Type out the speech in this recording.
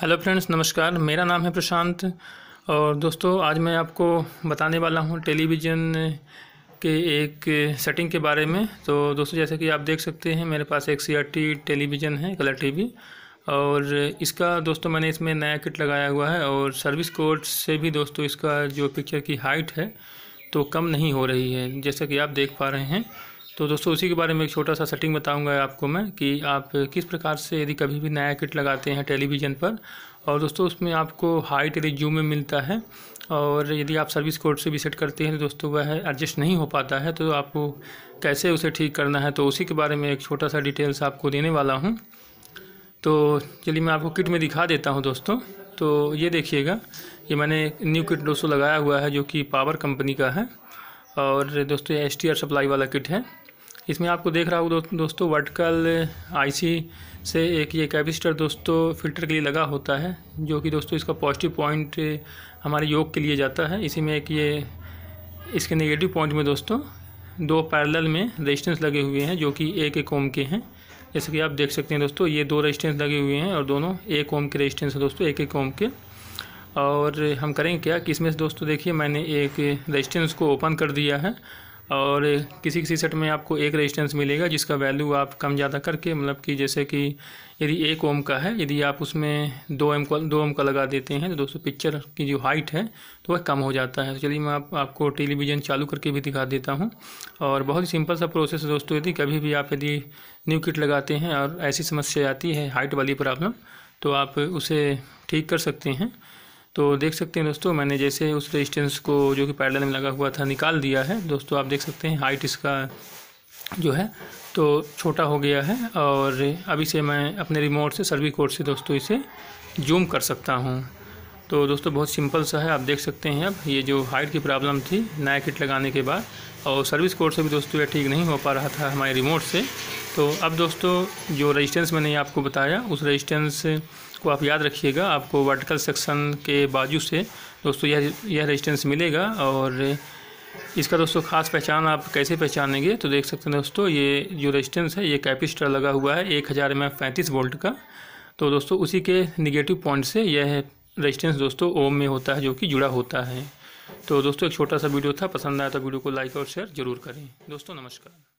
hello friends नमस्कार मेरा नाम है प्रशांत और दोस्तों आज मैं आपको बताने वाला हूँ टेलीविज़न के एक सेटिंग के बारे में तो दोस्तों जैसे कि आप देख सकते हैं मेरे पास एक सी टेलीविज़न है कलर टीवी और इसका दोस्तों मैंने इसमें नया किट लगाया हुआ है और सर्विस कोड से भी दोस्तों इसका जो पिक्चर की हाइट है तो कम नहीं हो रही है जैसा कि आप देख पा रहे हैं तो दोस्तों उसी के बारे में एक छोटा सा सेटिंग बताऊंगा आपको मैं कि आप किस प्रकार से यदि कभी भी नया किट लगाते हैं टेलीविज़न पर और दोस्तों उसमें आपको हाइट यदि जूम में मिलता है और यदि आप सर्विस कोड से भी सेट करते हैं तो दोस्तों वह एडजस्ट नहीं हो पाता है तो आपको कैसे उसे ठीक करना है तो उसी के बारे में एक छोटा सा डिटेल्स आपको देने वाला हूँ तो चलिए मैं आपको किट में दिखा देता हूँ दोस्तों तो ये देखिएगा ये मैंने न्यू किट दोस्तों लगाया हुआ है जो कि पावर कंपनी का है और दोस्तों एस टी आर सप्लाई वाला किट है इसमें आपको देख रहा हूँ दो, दोस्तों वर्टिकल आईसी से एक ये कैपेसिटर दोस्तों फिल्टर के लिए लगा होता है जो कि दोस्तों इसका पॉजिटिव पॉइंट हमारे योग के लिए जाता है इसी में एक ये इसके नेगेटिव पॉइंट में दोस्तों दो पैरेलल में रेजिस्टेंस लगे हुए हैं जो कि एक एक ओम के हैं जैसे कि आप देख सकते हैं दोस्तों ये दो रेजिस्टेंस लगे हुए हैं और दोनों एक ओम के रेजिस्टेंस हैं दोस्तों एक एक ओम के और हम करेंगे क्या कि इसमें से दोस्तों देखिए मैंने एक रेजिस्टेंस को ओपन कर दिया है और किसी किसी सेट में आपको एक रेजिस्टेंस मिलेगा जिसका वैल्यू आप कम ज़्यादा करके मतलब कि जैसे कि यदि एक ओम का है यदि आप उसमें दो एम का दो ओम का लगा देते हैं तो दोस्तों पिक्चर की जो हाइट है तो वह कम हो जाता है तो चलिए मैं आप, आपको टेलीविज़न चालू करके भी दिखा देता हूँ और बहुत ही सिंपल सा प्रोसेस दोस्तों यदि कभी भी आप यदि न्यू किट लगाते हैं और ऐसी समस्या आती है हाइट वाली प्रॉब्लम तो आप उसे ठीक कर सकते हैं तो देख सकते हैं दोस्तों मैंने जैसे उस रेजिस्टेंस को जो कि पैडल में लगा हुआ था निकाल दिया है दोस्तों आप देख सकते हैं हाइट इसका जो है तो छोटा हो गया है और अब इसे मैं अपने रिमोट से सर्वी कोड से दोस्तों इसे जूम कर सकता हूँ तो दोस्तों बहुत सिंपल सा है आप देख सकते हैं अब ये जो हाइट की प्रॉब्लम थी नया किट लगाने के बाद और सर्विस कोड से भी दोस्तों यह ठीक नहीं हो पा रहा था हमारे रिमोट से तो अब दोस्तों जो रेजिस्टेंस मैंने आपको बताया उस रेजिस्टेंस इसको आप याद रखिएगा आपको वर्टिकल सेक्शन के बाजू से दोस्तों यह यह रेजिस्टेंस मिलेगा और इसका दोस्तों खास पहचान आप कैसे पहचानेंगे तो देख सकते हैं दोस्तों ये जो रेजिस्टेंस है ये कैपिस्टर लगा हुआ है एक हज़ार एम पैंतीस वोल्ट का तो दोस्तों उसी के निगेटिव पॉइंट से यह रेजिस्टेंस दोस्तों ओम में होता है जो कि जुड़ा होता है तो दोस्तों एक छोटा सा वीडियो था पसंद आया तो वीडियो को लाइक और शेयर जरूर करें दोस्तों नमस्कार